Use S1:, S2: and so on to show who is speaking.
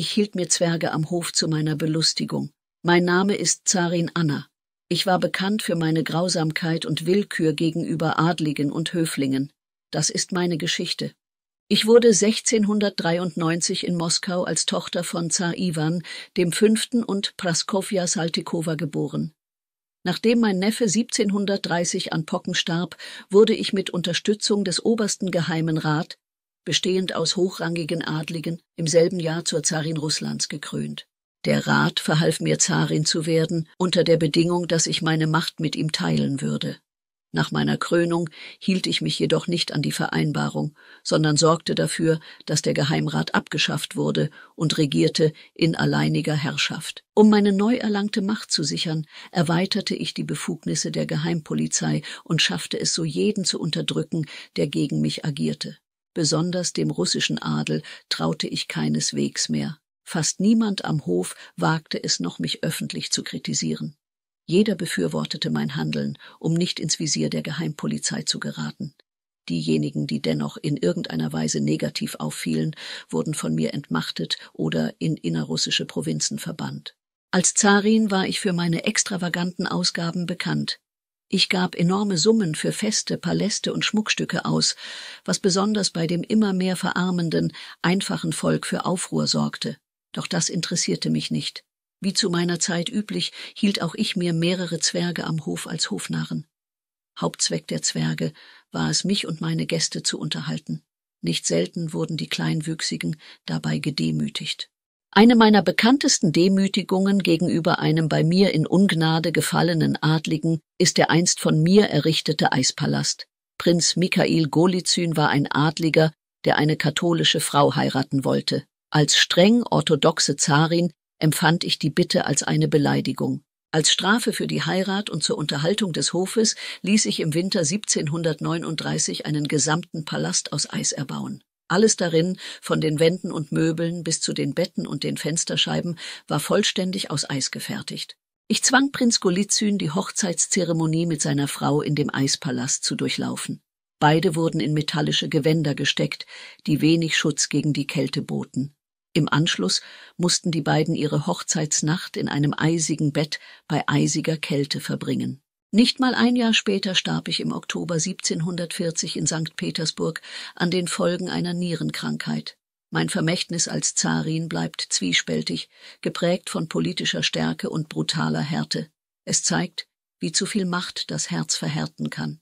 S1: Ich hielt mir Zwerge am Hof zu meiner Belustigung. Mein Name ist Zarin Anna. Ich war bekannt für meine Grausamkeit und Willkür gegenüber Adligen und Höflingen. Das ist meine Geschichte. Ich wurde 1693 in Moskau als Tochter von Zar Iwan, dem Fünften und Praskovja Saltikowa geboren. Nachdem mein Neffe 1730 an Pocken starb, wurde ich mit Unterstützung des Obersten Geheimen Rat bestehend aus hochrangigen Adligen, im selben Jahr zur Zarin Russlands gekrönt. Der Rat verhalf mir Zarin zu werden, unter der Bedingung, dass ich meine Macht mit ihm teilen würde. Nach meiner Krönung hielt ich mich jedoch nicht an die Vereinbarung, sondern sorgte dafür, dass der Geheimrat abgeschafft wurde und regierte in alleiniger Herrschaft. Um meine neu erlangte Macht zu sichern, erweiterte ich die Befugnisse der Geheimpolizei und schaffte es so jeden zu unterdrücken, der gegen mich agierte besonders dem russischen Adel, traute ich keineswegs mehr. Fast niemand am Hof wagte es noch, mich öffentlich zu kritisieren. Jeder befürwortete mein Handeln, um nicht ins Visier der Geheimpolizei zu geraten. Diejenigen, die dennoch in irgendeiner Weise negativ auffielen, wurden von mir entmachtet oder in innerrussische Provinzen verbannt. Als Zarin war ich für meine extravaganten Ausgaben bekannt. Ich gab enorme Summen für Feste, Paläste und Schmuckstücke aus, was besonders bei dem immer mehr verarmenden, einfachen Volk für Aufruhr sorgte. Doch das interessierte mich nicht. Wie zu meiner Zeit üblich, hielt auch ich mir mehrere Zwerge am Hof als Hofnarren. Hauptzweck der Zwerge war es, mich und meine Gäste zu unterhalten. Nicht selten wurden die Kleinwüchsigen dabei gedemütigt. Eine meiner bekanntesten Demütigungen gegenüber einem bei mir in Ungnade gefallenen Adligen ist der einst von mir errichtete Eispalast. Prinz Mikhail Golizyn war ein Adliger, der eine katholische Frau heiraten wollte. Als streng orthodoxe Zarin empfand ich die Bitte als eine Beleidigung. Als Strafe für die Heirat und zur Unterhaltung des Hofes ließ ich im Winter 1739 einen gesamten Palast aus Eis erbauen. Alles darin, von den Wänden und Möbeln bis zu den Betten und den Fensterscheiben, war vollständig aus Eis gefertigt. Ich zwang Prinz Golizyn, die Hochzeitszeremonie mit seiner Frau in dem Eispalast zu durchlaufen. Beide wurden in metallische Gewänder gesteckt, die wenig Schutz gegen die Kälte boten. Im Anschluss mussten die beiden ihre Hochzeitsnacht in einem eisigen Bett bei eisiger Kälte verbringen. Nicht mal ein Jahr später starb ich im Oktober 1740 in St. Petersburg an den Folgen einer Nierenkrankheit. Mein Vermächtnis als Zarin bleibt zwiespältig, geprägt von politischer Stärke und brutaler Härte. Es zeigt, wie zu viel Macht das Herz verhärten kann.